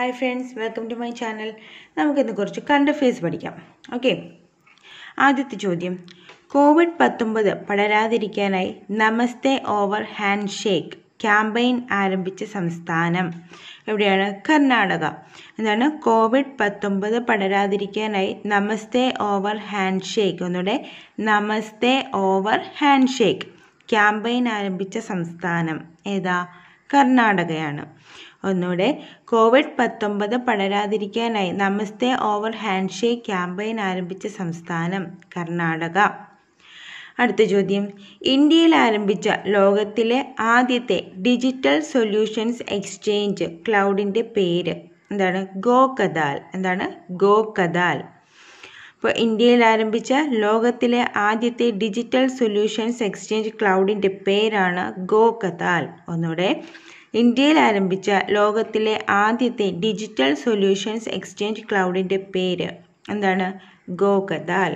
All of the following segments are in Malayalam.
hi friends welcome to my channel നമുക്കിന്ന് കുറച്ച് കണ്ട ഫേസ് പഠിക്കാം ഓക്കെ ആദ്യത്തെ ചോദ്യം കോവിഡ് പത്തൊമ്പത് പടരാതിരിക്കാനായി namaste over hand shake campaign ആരംഭിച്ച സംസ്ഥാനം എവിടെയാണ് കർണാടക എന്താണ് കോവിഡ് പത്തൊമ്പത് പടരാതിരിക്കാനായി നമസ്തേ ഓവർ ഹാൻഡ് ഷേക്ക് ഒന്നുകൂടെ namaste over hand shake campaign ആരംഭിച്ച സംസ്ഥാനം ഏതാ കർണാടകയാണ് ഒന്നുകൂടെ കോവിഡ് പത്തൊമ്പത് പടരാതിരിക്കാനായി namaste over hand shake campaign ആരംഭിച്ച സംസ്ഥാനം കർണാടക അടുത്ത ചോദ്യം ഇന്ത്യയിൽ ആരംഭിച്ച ലോകത്തിലെ ആദ്യത്തെ ഡിജിറ്റൽ സൊല്യൂഷൻസ് എക്സ്ചേഞ്ച് ക്ലൗഡിൻ്റെ പേര് എന്താണ് കദാൽ എന്താണ് കദാൽ ഇപ്പോൾ ഇന്ത്യയിൽ ആരംഭിച്ച ലോകത്തിലെ ആദ്യത്തെ ഡിജിറ്റൽ സൊല്യൂഷൻസ് എക്സ്ചേഞ്ച് ക്ലൗഡിൻ്റെ പേരാണ് ഗോ കതാൽ ഒന്നുകൂടെ ഇന്ത്യയിൽ ആരംഭിച്ച ലോകത്തിലെ ആദ്യത്തെ ഡിജിറ്റൽ സൊല്യൂഷൻസ് എക്സ്ചേഞ്ച് ക്ലൗഡിൻ്റെ പേര് എന്താണ് ഗോ കതാൽ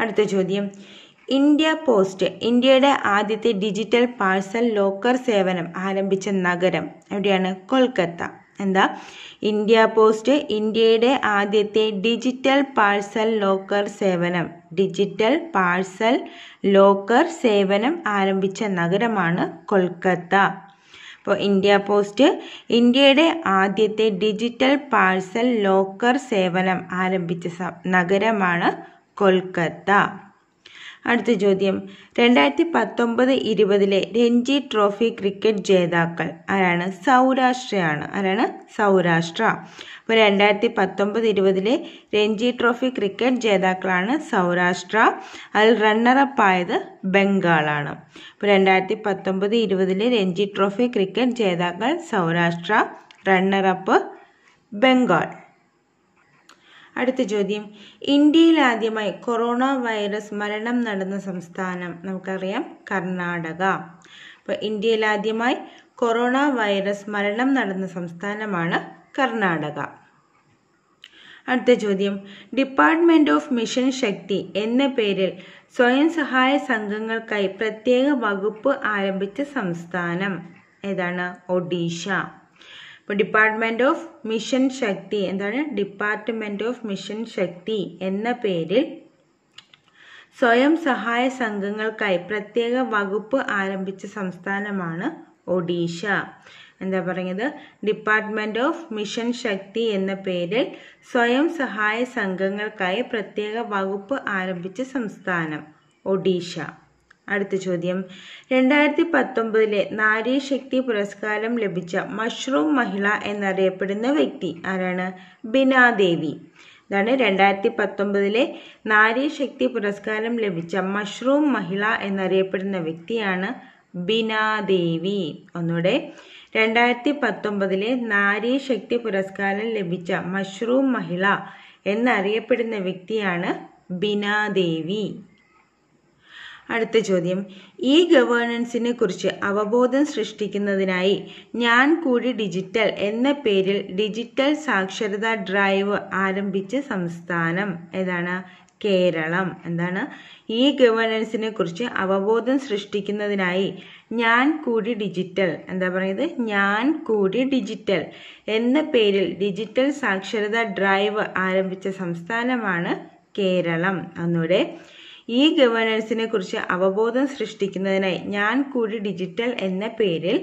അടുത്ത ചോദ്യം ഇന്ത്യ പോസ്റ്റ് ഇന്ത്യയുടെ ആദ്യത്തെ ഡിജിറ്റൽ പാഴ്സൽ ലോക്കർ സേവനം ആരംഭിച്ച നഗരം എവിടെയാണ് കൊൽക്കത്ത എന്താ ഇന്ത്യ പോസ്റ്റ് ഇന്ത്യയുടെ ആദ്യത്തെ ഡിജിറ്റൽ പാഴ്സൽ ലോക്കർ സേവനം ഡിജിറ്റൽ പാഴ്സൽ ലോക്കർ സേവനം ആരംഭിച്ച നഗരമാണ് കൊൽക്കത്ത അപ്പോൾ ഇന്ത്യ പോസ്റ്റ് ഇന്ത്യയുടെ ആദ്യത്തെ ഡിജിറ്റൽ പാഴ്സൽ ലോക്കർ സേവനം ആരംഭിച്ച നഗരമാണ് കൊൽക്കത്ത അടുത്ത ചോദ്യം രണ്ടായിരത്തി പത്തൊമ്പത് ഇരുപതിലെ രഞ്ജി ട്രോഫി ക്രിക്കറ്റ് ജേതാക്കൾ ആരാണ് സൗരാഷ്ട്രയാണ് ആരാണ് സൗരാഷ്ട്ര അപ്പോൾ രണ്ടായിരത്തി പത്തൊമ്പത് ഇരുപതിലെ രഞ്ജി ട്രോഫി ക്രിക്കറ്റ് ജേതാക്കളാണ് സൗരാഷ്ട്ര അതിൽ റണ്ണറപ്പ് ആയത് ബംഗാളാണ് അപ്പോൾ രണ്ടായിരത്തി പത്തൊമ്പത് ഇരുപതിലെ രഞ്ജി ട്രോഫി ക്രിക്കറ്റ് ജേതാക്കൾ സൗരാഷ്ട്ര റണ്ണറപ്പ് ബംഗാൾ അടുത്ത ചോദ്യം ഇന്ത്യയിൽ ആദ്യമായി കൊറോണ വൈറസ് മരണം നടന്ന സംസ്ഥാനം നമുക്കറിയാം കർണാടക അപ്പോൾ ഇന്ത്യയിൽ ആദ്യമായി കൊറോണ വൈറസ് മരണം നടന്ന സംസ്ഥാനമാണ് കർണാടക അടുത്ത ചോദ്യം ഡിപ്പാർട്ട്മെന്റ് ഓഫ് മിഷൻ ശക്തി എന്ന പേരിൽ സ്വയം സഹായ സംഘങ്ങൾക്കായി പ്രത്യേക വകുപ്പ് ആരംഭിച്ച സംസ്ഥാനം ഏതാണ് ഒഡീഷ അപ്പോൾ ഡിപ്പാർട്ട്മെൻറ്റ് ഓഫ് മിഷൻ ശക്തി എന്താണ് ഡിപ്പാർട്ട്മെൻറ്റ് ഓഫ് മിഷൻ ശക്തി എന്ന പേരിൽ സ്വയം സഹായ സംഘങ്ങൾക്കായി പ്രത്യേക വകുപ്പ് ആരംഭിച്ച സംസ്ഥാനമാണ് ഒഡീഷ എന്താ പറയുന്നത് ഡിപ്പാർട്ട്മെൻറ്റ് ഓഫ് മിഷൻ ശക്തി എന്ന പേരിൽ സ്വയം സഹായ സംഘങ്ങൾക്കായി പ്രത്യേക വകുപ്പ് ആരംഭിച്ച സംസ്ഥാനം ഒഡീഷ അടുത്ത ചോദ്യം രണ്ടായിരത്തി പത്തൊമ്പതിലെ നാരി ശക്തി പുരസ്കാരം ലഭിച്ച മഷ്റൂം മഹിള എന്നറിയപ്പെടുന്ന വ്യക്തി ആരാണ് ബിനാദേവി ഇതാണ് രണ്ടായിരത്തി പത്തൊമ്പതിലെ നാരി ശക്തി പുരസ്കാരം ലഭിച്ച മഷ്റൂം മഹിള എന്നറിയപ്പെടുന്ന വ്യക്തിയാണ് ബിനാദേവി ഒന്നുകൂടെ രണ്ടായിരത്തി പത്തൊമ്പതിലെ നാരി ശക്തി പുരസ്കാരം ലഭിച്ച മഷ്റൂം മഹിള എന്നറിയപ്പെടുന്ന വ്യക്തിയാണ് ബിനാദേവി അടുത്ത ചോദ്യം ഈ ഗവേണൻസിനെ കുറിച്ച് അവബോധം സൃഷ്ടിക്കുന്നതിനായി ഞാൻ കൂടി ഡിജിറ്റൽ എന്ന പേരിൽ ഡിജിറ്റൽ സാക്ഷരതാ ഡ്രൈവ് ആരംഭിച്ച സംസ്ഥാനം ഏതാണ് കേരളം എന്താണ് ഈ ഗവേണൻസിനെ കുറിച്ച് അവബോധം സൃഷ്ടിക്കുന്നതിനായി ഞാൻ കൂടി ഡിജിറ്റൽ എന്താ പറയുന്നത് ഞാൻ കൂടി ഡിജിറ്റൽ എന്ന പേരിൽ ഡിജിറ്റൽ സാക്ഷരതാ ഡ്രൈവ് ആരംഭിച്ച സംസ്ഥാനമാണ് കേരളം ഒന്നുകൂടെ ഈ ഗവേണൻസിനെ കുറിച്ച് അവബോധം സൃഷ്ടിക്കുന്നതിനായി ഞാൻ കൂടി ഡിജിറ്റൽ എന്ന പേരിൽ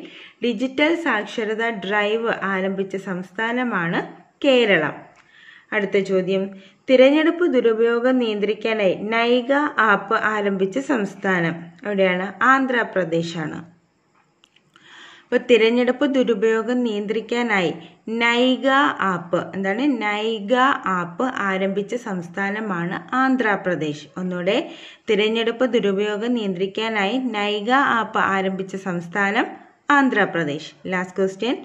ഡിജിറ്റൽ സാക്ഷരത ഡ്രൈവ് ആരംഭിച്ച സംസ്ഥാനമാണ് കേരളം അടുത്ത ചോദ്യം തിരഞ്ഞെടുപ്പ് ദുരുപയോഗം നിയന്ത്രിക്കാനായി നൈക ആപ്പ് ആരംഭിച്ച സംസ്ഥാനം എവിടെയാണ് ആന്ധ്രാപ്രദേശാണ് ഇപ്പൊ തിരഞ്ഞെടുപ്പ് ദുരുപയോഗം നിയന്ത്രിക്കാനായി നൈഗ ആപ്പ് എന്താണ് നൈഗ ആപ്പ് ആരംഭിച്ച സംസ്ഥാനമാണ് ആന്ധ്രാപ്രദേശ് ഒന്നുകൂടെ തിരഞ്ഞെടുപ്പ് ദുരുപയോഗം നിയന്ത്രിക്കാനായി നൈഗ ആപ്പ് ആരംഭിച്ച സംസ്ഥാനം Andhra Pradesh last question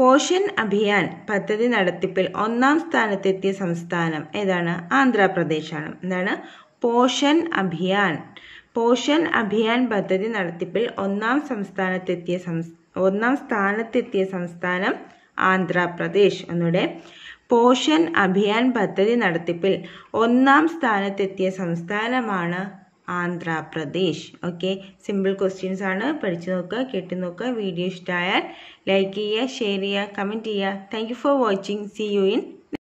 portion Abhiyan പദ്ധതി നടത്തിപ്പിൽ ഒന്നാം സ്ഥാനത്തെത്തിയ സംസ്ഥാനം ഏതാണ് ആന്ധ്രാപ്രദേശാണ് എന്താണ് പോഷൻ അഭിയാൻ പോഷൻ അഭിയാൻ പദ്ധതി നടത്തിപ്പിൽ ഒന്നാം സംസ്ഥാനത്തെത്തിയ സംസ്ഥാനം ഒന്നാം സ്ഥാനത്തെത്തിയ സംസ്ഥാനം ആന്ധ്രാപ്രദേശ് ഒന്നുകൂടെ പോഷൻ അഭിയാൻ പദ്ധതി നടത്തിപ്പിൽ ഒന്നാം സ്ഥാനത്തെത്തിയ സംസ്ഥാനമാണ് ആന്ധ്രാപ്രദേശ് ഓക്കെ സിമ്പിൾ ക്വസ്റ്റ്യൻസ് ആണ് പഠിച്ചു നോക്കുക കേട്ടു നോക്കുക വീഡിയോ ഇഷ്ടമായാൽ ലൈക്ക് ചെയ്യുക ഷെയർ ചെയ്യുക കമൻറ്റ് ചെയ്യുക thank for watching see you in